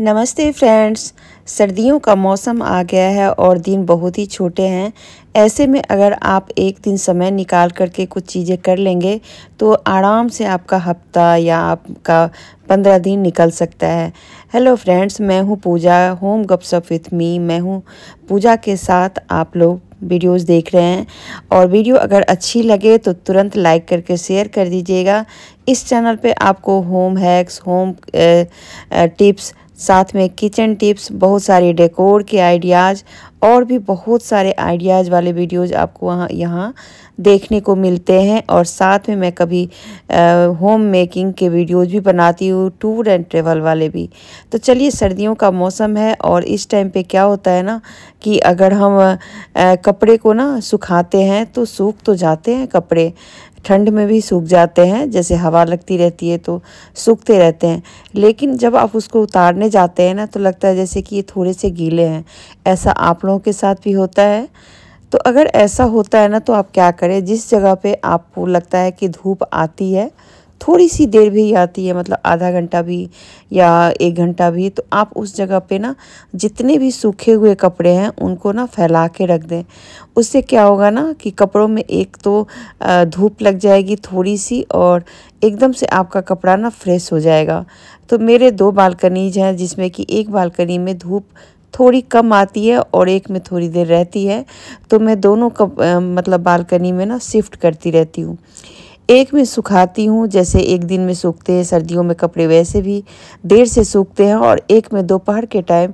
नमस्ते फ्रेंड्स सर्दियों का मौसम आ गया है और दिन बहुत ही छोटे हैं ऐसे में अगर आप एक दिन समय निकाल करके कुछ चीज़ें कर लेंगे तो आराम से आपका हफ्ता या आपका पंद्रह दिन निकल सकता है हेलो फ्रेंड्स मैं हूँ पूजा होम गपशप विथ मी मैं हूँ पूजा के साथ आप लोग वीडियोस देख रहे हैं और वीडियो अगर अच्छी लगे तो तुरंत लाइक करके शेयर कर दीजिएगा इस चैनल पे आपको होम हैक्स होम टिप्स साथ में किचन टिप्स बहुत सारे डेकोर के आइडियाज़ और भी बहुत सारे आइडियाज़ वाले वीडियोज़ आपको वहाँ यहाँ देखने को मिलते हैं और साथ में मैं कभी होम मेकिंग के वीडियोज़ भी बनाती हूँ टूर एंड ट्रेवल वाले भी तो चलिए सर्दियों का मौसम है और इस टाइम पे क्या होता है ना कि अगर हम आ, कपड़े को ना सुखाते हैं तो सूख तो जाते हैं कपड़े ठंड में भी सूख जाते हैं जैसे हवा लगती रहती है तो सूखते रहते हैं लेकिन जब आप उसको उतारने जाते हैं ना तो लगता है जैसे कि ये थोड़े से गीले हैं ऐसा आप लोगों के साथ भी होता है तो अगर ऐसा होता है ना तो आप क्या करें जिस जगह पे आपको लगता है कि धूप आती है थोड़ी सी देर भी आती है मतलब आधा घंटा भी या एक घंटा भी तो आप उस जगह पे ना जितने भी सूखे हुए कपड़े हैं उनको ना फैला के रख दें उससे क्या होगा ना कि कपड़ों में एक तो धूप लग जाएगी थोड़ी सी और एकदम से आपका कपड़ा ना फ्रेश हो जाएगा तो मेरे दो बालकनीज हैं जिसमें कि एक बालकनी में धूप थोड़ी कम आती है और एक में थोड़ी देर रहती है तो मैं दोनों कप मतलब बालकनी में ना शिफ्ट करती रहती हूँ एक में सुखाती हूँ जैसे एक दिन में सूखते हैं सर्दियों में कपड़े वैसे भी देर से सूखते हैं और एक में दोपहर के टाइम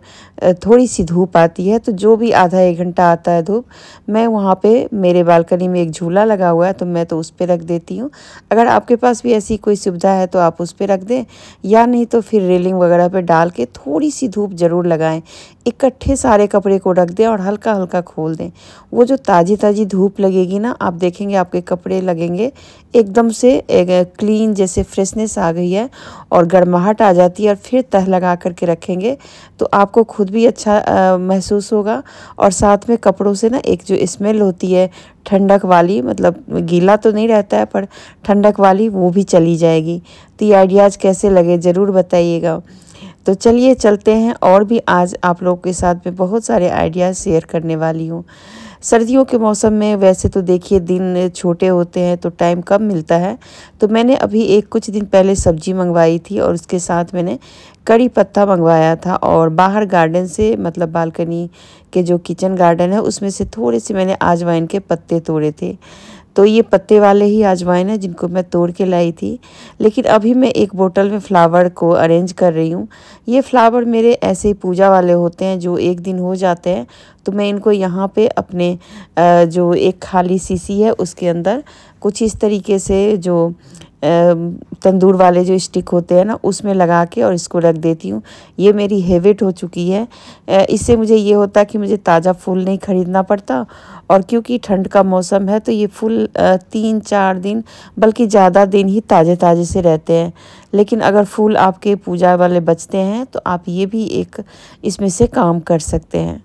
थोड़ी सी धूप आती है तो जो भी आधा एक घंटा आता है धूप मैं वहाँ पे मेरे बालकनी में एक झूला लगा हुआ है तो मैं तो उस पर रख देती हूँ अगर आपके पास भी ऐसी कोई सुविधा है तो आप उस पर रख दें या नहीं तो फिर रेलिंग वगैरह पर डाल के थोड़ी सी धूप ज़रूर लगाएँ इकट्ठे सारे कपड़े को रख दें और हल्का हल्का खोल दें वो जो ताज़ी ताज़ी धूप लगेगी ना आप देखेंगे आपके कपड़े लगेंगे एकदम से एक क्लीन जैसे फ्रेशनेस आ गई है और गर्माहट आ जाती है और फिर तह लगा करके रखेंगे तो आपको खुद भी अच्छा आ, महसूस होगा और साथ में कपड़ों से ना एक जो स्मेल होती है ठंडक वाली मतलब गीला तो नहीं रहता है पर ठंडक वाली वो भी चली जाएगी तो ये आइडियाज़ कैसे लगे ज़रूर बताइएगा तो चलिए चलते हैं और भी आज आप लोगों के साथ में बहुत सारे आइडियाज़ शेयर करने वाली हूँ सर्दियों के मौसम में वैसे तो देखिए दिन छोटे होते हैं तो टाइम कम मिलता है तो मैंने अभी एक कुछ दिन पहले सब्जी मंगवाई थी और उसके साथ मैंने कड़ी पत्ता मंगवाया था और बाहर गार्डन से मतलब बालकनी के जो किचन गार्डन है उसमें से थोड़े से मैंने आजवाइन के पत्ते तोड़े थे तो ये पत्ते वाले ही अजवाइन है जिनको मैं तोड़ के लाई थी लेकिन अभी मैं एक बोतल में फ्लावर को अरेंज कर रही हूँ ये फ्लावर मेरे ऐसे ही पूजा वाले होते हैं जो एक दिन हो जाते हैं तो मैं इनको यहाँ पे अपने जो एक खाली सीसी है उसके अंदर कुछ इस तरीके से जो तंदूर वाले जो स्टिक होते हैं ना उसमें लगा के और इसको रख देती हूँ ये मेरी हैबिट हो चुकी है इससे मुझे ये होता कि मुझे ताज़ा फूल नहीं ख़रीदना पड़ता और क्योंकि ठंड का मौसम है तो ये फूल तीन चार दिन बल्कि ज़्यादा दिन ही ताज़े ताज़े से रहते हैं लेकिन अगर फूल आपके पूजा वाले बचते हैं तो आप ये भी एक इसमें से काम कर सकते हैं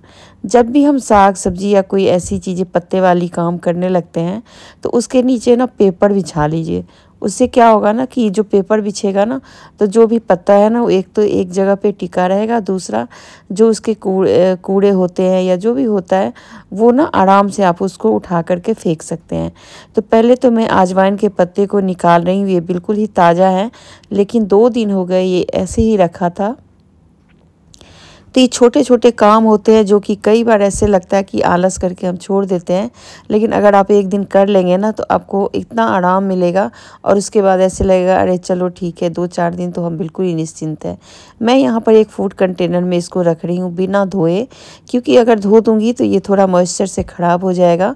जब भी हम साग सब्जी या कोई ऐसी चीज़ें पत्ते वाली काम करने लगते हैं तो उसके नीचे ना पेपर बिछा लीजिए उससे क्या होगा ना कि जो पेपर बिछेगा ना तो जो भी पत्ता है ना वो एक तो एक जगह पे टिका रहेगा दूसरा जो उसके कूड़े होते हैं या जो भी होता है वो ना आराम से आप उसको उठा करके फेंक सकते हैं तो पहले तो मैं आजवाइन के पत्ते को निकाल रही हूँ ये बिल्कुल ही ताज़ा है लेकिन दो दिन हो गए ये ऐसे ही रखा था तो ये छोटे छोटे काम होते हैं जो कि कई बार ऐसे लगता है कि आलस करके हम छोड़ देते हैं लेकिन अगर आप एक दिन कर लेंगे ना तो आपको इतना आराम मिलेगा और उसके बाद ऐसे लगेगा अरे चलो ठीक है दो चार दिन तो हम बिल्कुल ही निश्चिंत हैं मैं यहाँ पर एक फूड कंटेनर में इसको रख रही हूँ बिना धोए क्योंकि अगर धो दूँगी तो ये थोड़ा मॉइस्चर से ख़राब हो जाएगा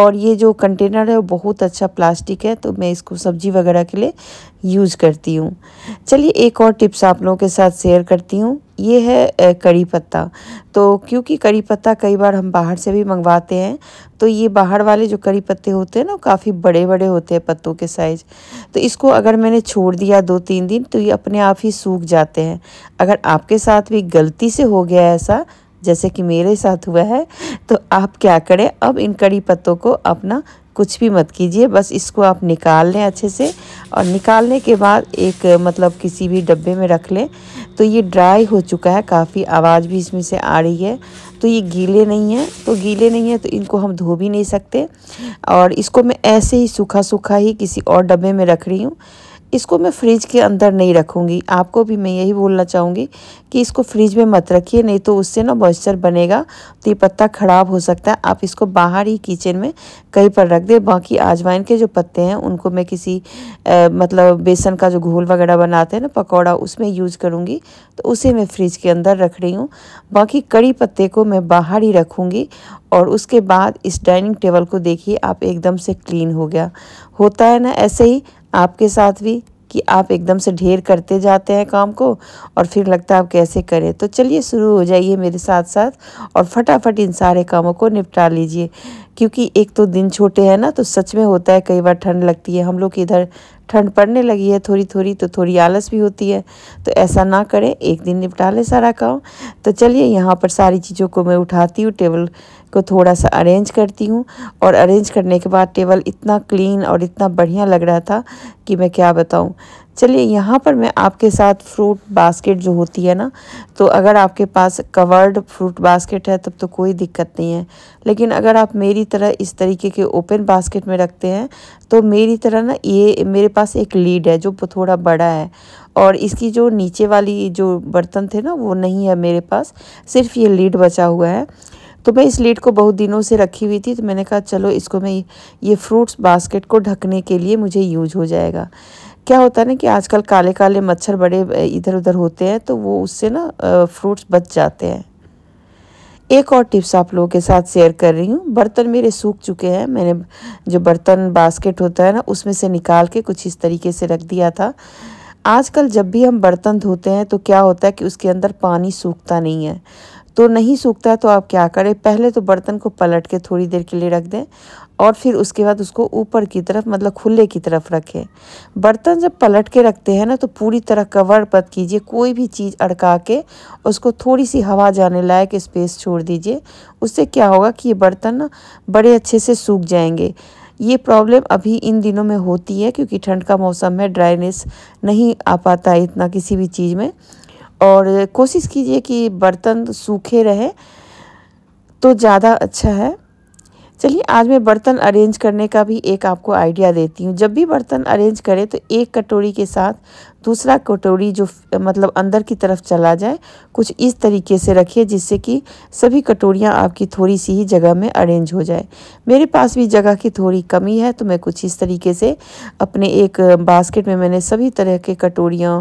और ये जो कंटेनर है वो बहुत अच्छा प्लास्टिक है तो मैं इसको सब्जी वगैरह के लिए यूज़ करती हूँ चलिए एक और टिप्स आप लोगों के साथ शेयर करती हूँ ये है कड़ी पत्ता तो क्योंकि कड़ी पत्ता कई बार हम बाहर से भी मंगवाते हैं तो ये बाहर वाले जो कड़ी पत्ते होते हैं ना काफ़ी बड़े बड़े होते हैं पत्तों के साइज़ तो इसको अगर मैंने छोड़ दिया दो तीन दिन तो ये अपने आप ही सूख जाते हैं अगर आपके साथ भी गलती से हो गया ऐसा जैसे कि मेरे साथ हुआ है तो आप क्या करें अब इन कड़ी पत्तों को अपना कुछ भी मत कीजिए बस इसको आप निकाल लें अच्छे से और निकालने के बाद एक मतलब किसी भी डब्बे में रख लें तो ये ड्राई हो चुका है काफ़ी आवाज़ भी इसमें से आ रही है तो ये गीले नहीं हैं तो गीले नहीं हैं तो इनको हम धो भी नहीं सकते और इसको मैं ऐसे ही सूखा सूखा ही किसी और डब्बे में रख रही हूँ इसको मैं फ्रिज के अंदर नहीं रखूँगी आपको भी मैं यही बोलना चाहूँगी कि इसको फ्रिज में मत रखिए नहीं तो उससे ना मॉइस्चर बनेगा तो ये पत्ता ख़राब हो सकता है आप इसको बाहर ही किचन में कहीं पर रख दें बाकी आजवाइन के जो पत्ते हैं उनको मैं किसी आ, मतलब बेसन का जो घोल वगैरह बनाते हैं ना पकौड़ा उसमें यूज़ करूँगी तो उसे मैं फ्रिज के अंदर रख रही हूँ बाकी कड़ी पत्ते को मैं बाहर ही रखूँगी और उसके बाद इस डाइनिंग टेबल को देखिए आप एकदम से क्लीन हो गया होता है ना ऐसे ही आपके साथ भी कि आप एकदम से ढेर करते जाते हैं काम को और फिर लगता है आप कैसे करें तो चलिए शुरू हो जाइए मेरे साथ साथ और फटाफट इन सारे कामों को निपटा लीजिए क्योंकि एक तो दिन छोटे हैं ना तो सच में होता है कई बार ठंड लगती है हम लोग इधर ठंड पड़ने लगी है थोड़ी थोड़ी तो थोड़ी आलस भी होती है तो ऐसा ना करें एक दिन निपटा लें सारा काम तो चलिए यहाँ पर सारी चीज़ों को मैं उठाती हूँ टेबल को थोड़ा सा अरेंज करती हूँ और अरेंज करने के बाद टेबल इतना क्लीन और इतना बढ़िया लग रहा था कि मैं क्या बताऊँ चलिए यहाँ पर मैं आपके साथ फ्रूट बास्केट जो होती है ना तो अगर आपके पास कवर्ड फ्रूट बास्केट है तब तो कोई दिक्कत नहीं है लेकिन अगर आप मेरी तरह इस तरीके के ओपन बास्केट में रखते हैं तो मेरी तरह ना ये मेरे पास एक लीड है जो थोड़ा बड़ा है और इसकी जो नीचे वाली जो बर्तन थे ना वो नहीं है मेरे पास सिर्फ ये लीड बचा हुआ है तो मैं इस लीड को बहुत दिनों से रखी हुई थी तो मैंने कहा चलो इसको मैं ये फ्रूट्स बास्केट को ढकने के लिए मुझे यूज हो जाएगा क्या होता है ना कि आजकल काले काले मच्छर बड़े इधर उधर होते हैं तो वो उससे ना फ्रूट्स बच जाते हैं एक और टिप्स आप लोगों के साथ शेयर कर रही हूँ बर्तन मेरे सूख चुके हैं मैंने जो बर्तन बास्केट होता है ना उसमें से निकाल के कुछ इस तरीके से रख दिया था आजकल जब भी हम बर्तन धोते हैं तो क्या होता है कि उसके अंदर पानी सूखता नहीं है तो नहीं सूखता तो आप क्या करें पहले तो बर्तन को पलट के थोड़ी देर के लिए रख दें और फिर उसके बाद उसको ऊपर की तरफ मतलब खुले की तरफ रखें बर्तन जब पलट के रखते हैं ना तो पूरी तरह कवर पत कीजिए कोई भी चीज़ अड़का के उसको थोड़ी सी हवा जाने लायक स्पेस छोड़ दीजिए उससे क्या होगा कि ये बर्तन बड़े अच्छे से सूख जाएंगे ये प्रॉब्लम अभी इन दिनों में होती है क्योंकि ठंड का मौसम है ड्राइनेस नहीं आ पाता है इतना किसी भी चीज़ में और कोशिश कीजिए कि बर्तन सूखे रहे तो ज़्यादा अच्छा है चलिए आज मैं बर्तन अरेंज करने का भी एक आपको आइडिया देती हूँ जब भी बर्तन अरेंज करें तो एक कटोरी के साथ दूसरा कटोरी जो मतलब अंदर की तरफ चला जाए कुछ इस तरीके से रखिए जिससे कि सभी कटोरियाँ आपकी थोड़ी सी ही जगह में अरेंज हो जाए मेरे पास भी जगह की थोड़ी कमी है तो मैं कुछ इस तरीके से अपने एक बास्केट में मैंने सभी तरह के कटोरियाँ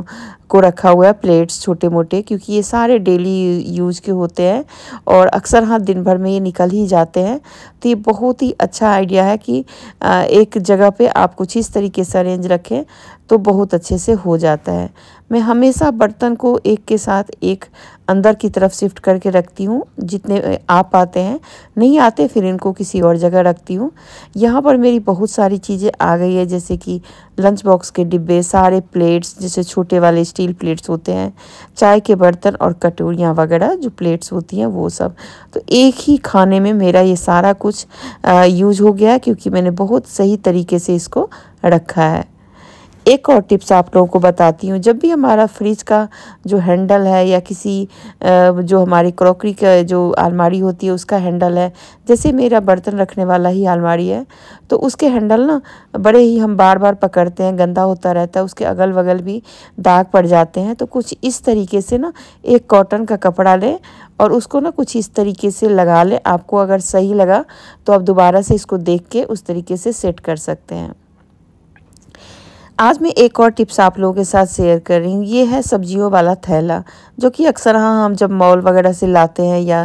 को रखा हुआ है प्लेट्स छोटे मोटे क्योंकि ये सारे डेली यूज के होते हैं और अक्सर हाँ दिन भर में ये निकल ही जाते हैं तो ये बहुत ही अच्छा आइडिया है कि एक जगह पे आप कुछ इस तरीके से अरेंज रखें तो बहुत अच्छे से हो जाता है मैं हमेशा बर्तन को एक के साथ एक अंदर की तरफ शिफ्ट करके रखती हूँ जितने आप आते हैं नहीं आते फिर इनको किसी और जगह रखती हूँ यहाँ पर मेरी बहुत सारी चीज़ें आ गई है जैसे कि लंच बॉक्स के डिब्बे सारे प्लेट्स जैसे छोटे वाले स्टील प्लेट्स होते हैं चाय के बर्तन और कटोरियाँ वगैरह जो प्लेट्स होती हैं वो सब तो एक ही खाने में मेरा ये सारा कुछ यूज हो गया क्योंकि मैंने बहुत सही तरीके से इसको रखा है एक और टिप्स आप लोगों को बताती हूँ जब भी हमारा फ्रिज का जो हैंडल है या किसी जो हमारी क्रॉकरी का जो अलमारी होती है उसका हैंडल है जैसे मेरा बर्तन रखने वाला ही अलमारी है तो उसके हैंडल ना बड़े ही हम बार बार पकड़ते हैं गंदा होता रहता है उसके अगल बगल भी दाग पड़ जाते हैं तो कुछ इस तरीके से ना एक कॉटन का कपड़ा लें और उसको ना कुछ इस तरीके से लगा लें आपको अगर सही लगा तो आप दोबारा से इसको देख के उस तरीके से सेट कर सकते हैं आज मैं एक और टिप्स आप लोगों के साथ शेयर कर रही हूँ ये है सब्जियों वाला थैला जो कि अक्सर हाँ हम जब मॉल वगैरह से लाते हैं या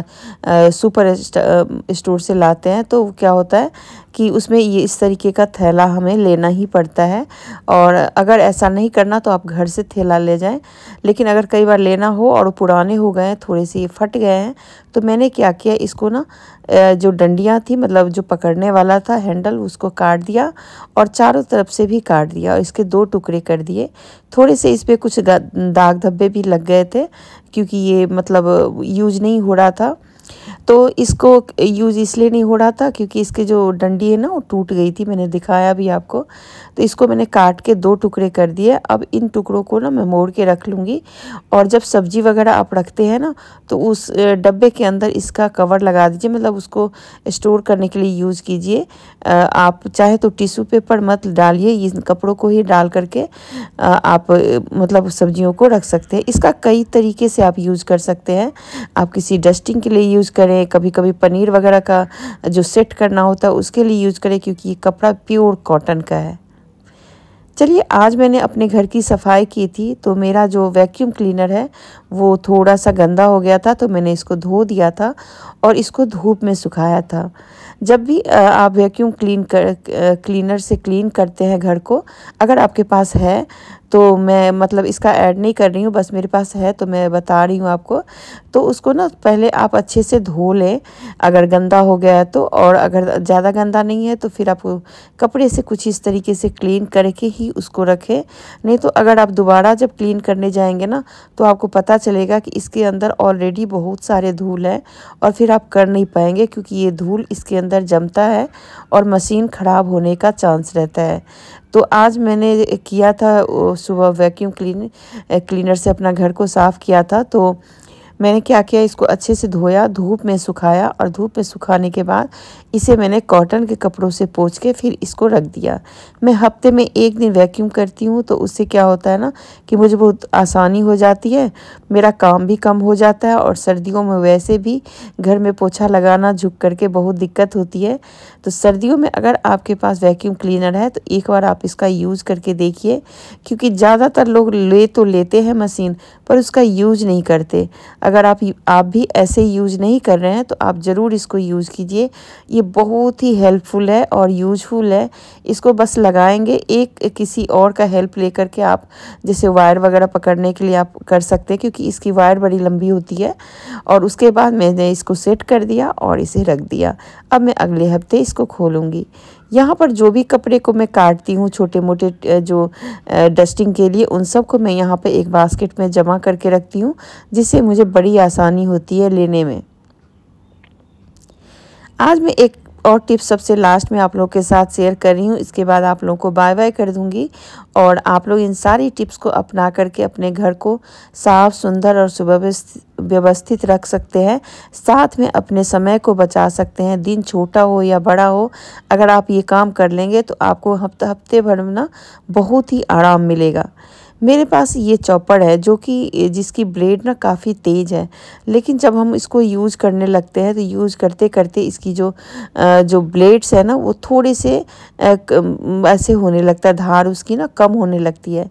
आ, सुपर स्टोर से लाते हैं तो क्या होता है कि उसमें ये इस तरीके का थैला हमें लेना ही पड़ता है और अगर ऐसा नहीं करना तो आप घर से थैला ले जाएं लेकिन अगर कई बार लेना हो और पुराने हो गए हैं थोड़े से ये फट गए हैं तो मैंने क्या किया इसको ना जो डंडियाँ थी मतलब जो पकड़ने वाला था हैंडल उसको काट दिया और चारों तरफ से भी काट दिया और इसके दो टुकड़े कर दिए थोड़े से इस पर कुछ दाग धब्बे भी लग गए थे क्योंकि ये मतलब यूज नहीं हो रहा था तो इसको यूज़ इसलिए नहीं हो रहा था क्योंकि इसके जो डंडी है ना वो टूट गई थी मैंने दिखाया भी आपको तो इसको मैंने काट के दो टुकड़े कर दिए अब इन टुकड़ों को ना मैं मोड़ के रख लूँगी और जब सब्जी वगैरह आप रखते हैं ना तो उस डब्बे के अंदर इसका कवर लगा दीजिए मतलब उसको स्टोर करने के लिए यूज़ कीजिए आप चाहे तो टिश्यू पेपर मत डालिए इन कपड़ों को ही डाल करके आप मतलब सब्जियों को रख सकते हैं इसका कई तरीके से आप यूज़ कर सकते हैं आप किसी डस्टिंग के लिए यूज़ करें में कभी कभी पनीर वगैरह का जो सेट करना होता है उसके लिए यूज़ करें क्योंकि ये कपड़ा प्योर कॉटन का है चलिए आज मैंने अपने घर की सफाई की थी तो मेरा जो वैक्यूम क्लीनर है वो थोड़ा सा गंदा हो गया था तो मैंने इसको धो दिया था और इसको धूप में सुखाया था जब भी आप वैक्यूम क्लीन कर क्लीनर से क्लीन करते हैं घर को अगर आपके पास है तो मैं मतलब इसका ऐड नहीं कर रही हूँ बस मेरे पास है तो मैं बता रही हूँ आपको तो उसको ना पहले आप अच्छे से धो लें अगर गंदा हो गया है तो और अगर ज़्यादा गंदा नहीं है तो फिर आप कपड़े से कुछ इस तरीके से क्लीन करके ही उसको रखें नहीं तो अगर आप दोबारा जब क्लीन करने जाएंगे ना तो आपको पता चलेगा कि इसके अंदर ऑलरेडी बहुत सारे धूल हैं और फिर आप कर नहीं पाएंगे क्योंकि ये धूल इसके अंदर जमता है और मशीन ख़राब होने का चांस रहता है तो आज मैंने किया था सुबह वैक्यूम क्लीन क्लीनर से अपना घर को साफ़ किया था तो मैंने क्या किया इसको अच्छे से धोया धूप में सुखाया और धूप में सुखाने के बाद इसे मैंने कॉटन के कपड़ों से पोच के फिर इसको रख दिया मैं हफ्ते में एक दिन वैक्यूम करती हूँ तो उससे क्या होता है ना कि मुझे बहुत आसानी हो जाती है मेरा काम भी कम हो जाता है और सर्दियों में वैसे भी घर में पोछा लगाना झुक करके बहुत दिक्कत होती है तो सर्दियों में अगर आपके पास वैक्यूम क्लीनर है तो एक बार आप इसका यूज़ करके देखिए क्योंकि ज़्यादातर लोग ले तो लेते हैं मशीन पर उसका यूज नहीं करते अगर आप आप भी ऐसे यूज नहीं कर रहे हैं तो आप ज़रूर इसको यूज़ कीजिए ये बहुत ही हेल्पफुल है और यूजफुल है इसको बस लगाएंगे एक किसी और का हेल्प ले करके आप जैसे वायर वगैरह पकड़ने के लिए आप कर सकते हैं क्योंकि इसकी वायर बड़ी लंबी होती है और उसके बाद मैंने इसको सेट कर दिया और इसे रख दिया अब मैं अगले हफ्ते इसको खोलूँगी यहाँ पर जो भी कपड़े को मैं काटती हूँ छोटे मोटे जो डस्टिंग के लिए उन सब को मैं यहाँ पर एक बास्केट में जमा करके रखती हूँ जिससे मुझे बड़ी आसानी होती है लेने में आज मैं एक और टिप्स सबसे लास्ट में आप लोगों के साथ शेयर कर रही हूँ इसके बाद आप लोगों को बाय बाय कर दूँगी और आप लोग इन सारी टिप्स को अपना करके अपने घर को साफ सुंदर और सुव्यवस्थित रख सकते हैं साथ में अपने समय को बचा सकते हैं दिन छोटा हो या बड़ा हो अगर आप ये काम कर लेंगे तो आपको हफ्ते हफ्ते भर में ना बहुत ही आराम मिलेगा मेरे पास ये चौपड़ है जो कि जिसकी ब्लेड ना काफ़ी तेज़ है लेकिन जब हम इसको यूज़ करने लगते हैं तो यूज़ करते करते इसकी जो जो ब्लेड्स है ना वो थोड़े से ऐसे होने लगता है धार उसकी ना कम होने लगती है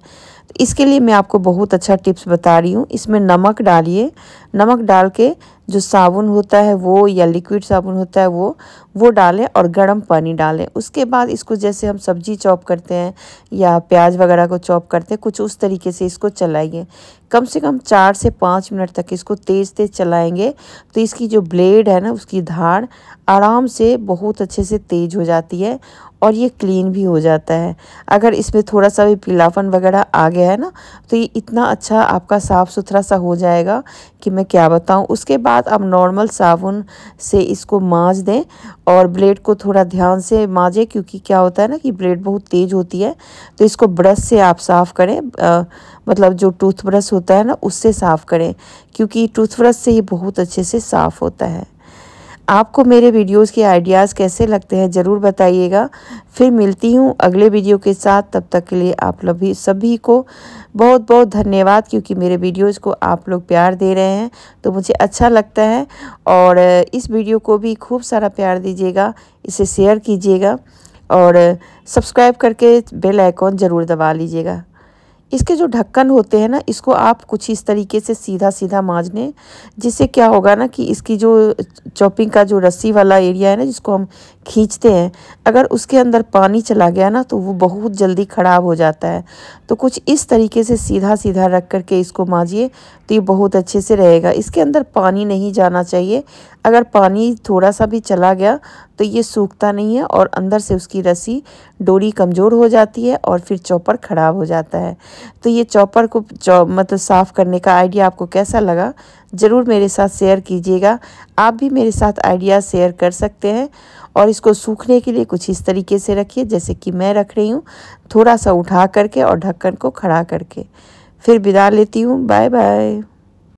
तो इसके लिए मैं आपको बहुत अच्छा टिप्स बता रही हूँ इसमें नमक डालिए नमक डाल के जो साबुन होता है वो या लिक्विड साबुन होता है वो वो डालें और गर्म पानी डालें उसके बाद इसको जैसे हम सब्जी चॉप करते हैं या प्याज वगैरह को चॉप करते हैं कुछ उस तरीके से इसको चलाइए कम से कम चार से पाँच मिनट तक इसको तेज़ तेज़ चलाएंगे तो इसकी जो ब्लेड है ना उसकी धार आराम से बहुत अच्छे से तेज़ हो जाती है और ये क्लीन भी हो जाता है अगर इसमें थोड़ा सा भी पीलापन वगैरह आ गया है ना तो ये इतना अच्छा आपका साफ़ सुथरा सा हो जाएगा कि मैं क्या बताऊँ उसके बाद आप नॉर्मल साबुन से इसको माँज दें और ब्लेड को थोड़ा ध्यान से माजे क्योंकि क्या होता है ना कि ब्लेड बहुत तेज़ होती है तो इसको ब्रश से आप साफ़ करें आ, मतलब जो टूथब्रश होता है ना उससे साफ़ करें क्योंकि टूथब्रश से ये बहुत अच्छे से साफ़ होता है आपको मेरे वीडियोस के आइडियाज़ कैसे लगते हैं ज़रूर बताइएगा फिर मिलती हूँ अगले वीडियो के साथ तब तक के लिए आप भी सभी को बहुत बहुत धन्यवाद क्योंकि मेरे वीडियोस को आप लोग प्यार दे रहे हैं तो मुझे अच्छा लगता है और इस वीडियो को भी खूब सारा प्यार दीजिएगा इसे शेयर कीजिएगा और सब्सक्राइब करके बेल आइकॉन ज़रूर दबा लीजिएगा इसके जो ढक्कन होते हैं ना इसको आप कुछ इस तरीके से सीधा सीधा माज लें जिससे क्या होगा ना कि इसकी जो चॉपिंग का जो रस्सी वाला एरिया है ना जिसको हम खींचते हैं अगर उसके अंदर पानी चला गया ना तो वो बहुत जल्दी ख़राब हो जाता है तो कुछ इस तरीके से सीधा सीधा रख करके इसको माजिए तो ये बहुत अच्छे से रहेगा इसके अंदर पानी नहीं जाना चाहिए अगर पानी थोड़ा सा भी चला गया तो ये सूखता नहीं है और अंदर से उसकी रस्सी डोरी कमज़ोर हो जाती है और फिर चॉपर ख़राब हो जाता है तो ये चॉपर को चौ, मतलब साफ़ करने का आइडिया आपको कैसा लगा ज़रूर मेरे साथ शेयर कीजिएगा आप भी मेरे साथ आइडिया शेयर कर सकते हैं और इसको सूखने के लिए कुछ इस तरीके से रखिए जैसे कि मैं रख रही हूँ थोड़ा सा उठा करके और ढक्कन को खड़ा करके फिर विदा लेती हूँ बाय बाय